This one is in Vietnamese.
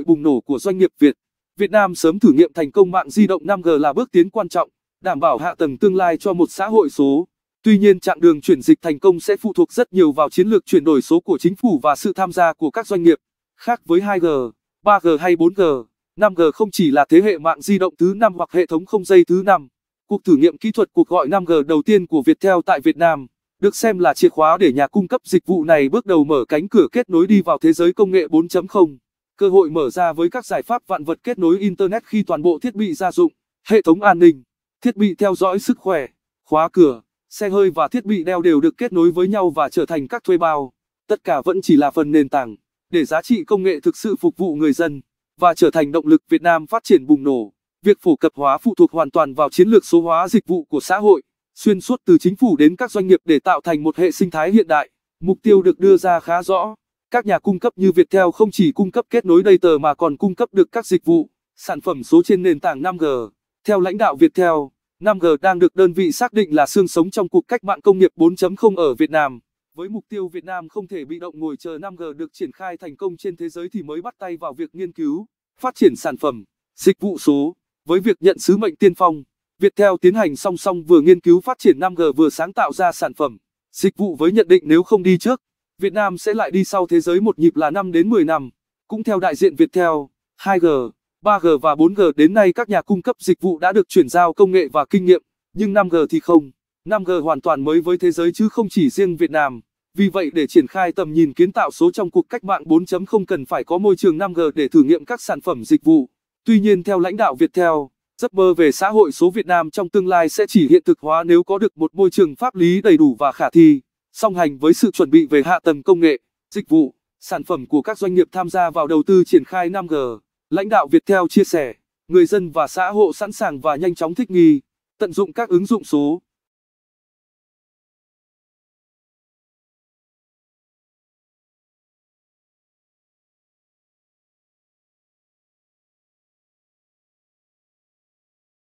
hội bùng nổ của doanh nghiệp Việt. Việt Nam sớm thử nghiệm thành công mạng di động 5G là bước tiến quan trọng, đảm bảo hạ tầng tương lai cho một xã hội số. Tuy nhiên chặng đường chuyển dịch thành công sẽ phụ thuộc rất nhiều vào chiến lược chuyển đổi số của chính phủ và sự tham gia của các doanh nghiệp. Khác với 2G, 3G hay 4G, 5G không chỉ là thế hệ mạng di động thứ năm hoặc hệ thống không dây thứ năm. Cuộc thử nghiệm kỹ thuật cuộc gọi 5G đầu tiên của Viettel tại Việt Nam được xem là chìa khóa để nhà cung cấp dịch vụ này bước đầu mở cánh cửa kết nối đi vào thế giới công nghệ 4.0 cơ hội mở ra với các giải pháp vạn vật kết nối Internet khi toàn bộ thiết bị gia dụng, hệ thống an ninh, thiết bị theo dõi sức khỏe, khóa cửa, xe hơi và thiết bị đeo đều được kết nối với nhau và trở thành các thuê bao. Tất cả vẫn chỉ là phần nền tảng để giá trị công nghệ thực sự phục vụ người dân và trở thành động lực Việt Nam phát triển bùng nổ. Việc phổ cập hóa phụ thuộc hoàn toàn vào chiến lược số hóa dịch vụ của xã hội, xuyên suốt từ chính phủ đến các doanh nghiệp để tạo thành một hệ sinh thái hiện đại. Mục tiêu được đưa ra khá rõ. Các nhà cung cấp như Viettel không chỉ cung cấp kết nối data mà còn cung cấp được các dịch vụ, sản phẩm số trên nền tảng 5G. Theo lãnh đạo Viettel, 5G đang được đơn vị xác định là xương sống trong cuộc cách mạng công nghiệp 4.0 ở Việt Nam. Với mục tiêu Việt Nam không thể bị động ngồi chờ 5G được triển khai thành công trên thế giới thì mới bắt tay vào việc nghiên cứu, phát triển sản phẩm, dịch vụ số. Với việc nhận sứ mệnh tiên phong, Viettel tiến hành song song vừa nghiên cứu phát triển 5G vừa sáng tạo ra sản phẩm, dịch vụ với nhận định nếu không đi trước Việt Nam sẽ lại đi sau thế giới một nhịp là 5 đến 10 năm. Cũng theo đại diện Viettel, 2G, 3G và 4G đến nay các nhà cung cấp dịch vụ đã được chuyển giao công nghệ và kinh nghiệm, nhưng 5G thì không. 5G hoàn toàn mới với thế giới chứ không chỉ riêng Việt Nam. Vì vậy để triển khai tầm nhìn kiến tạo số trong cuộc cách mạng 4.0 cần phải có môi trường 5G để thử nghiệm các sản phẩm dịch vụ. Tuy nhiên theo lãnh đạo Viettel, giấc mơ về xã hội số Việt Nam trong tương lai sẽ chỉ hiện thực hóa nếu có được một môi trường pháp lý đầy đủ và khả thi. Song hành với sự chuẩn bị về hạ tầng công nghệ, dịch vụ, sản phẩm của các doanh nghiệp tham gia vào đầu tư triển khai 5G, lãnh đạo Viettel chia sẻ, người dân và xã hội sẵn sàng và nhanh chóng thích nghi, tận dụng các ứng dụng số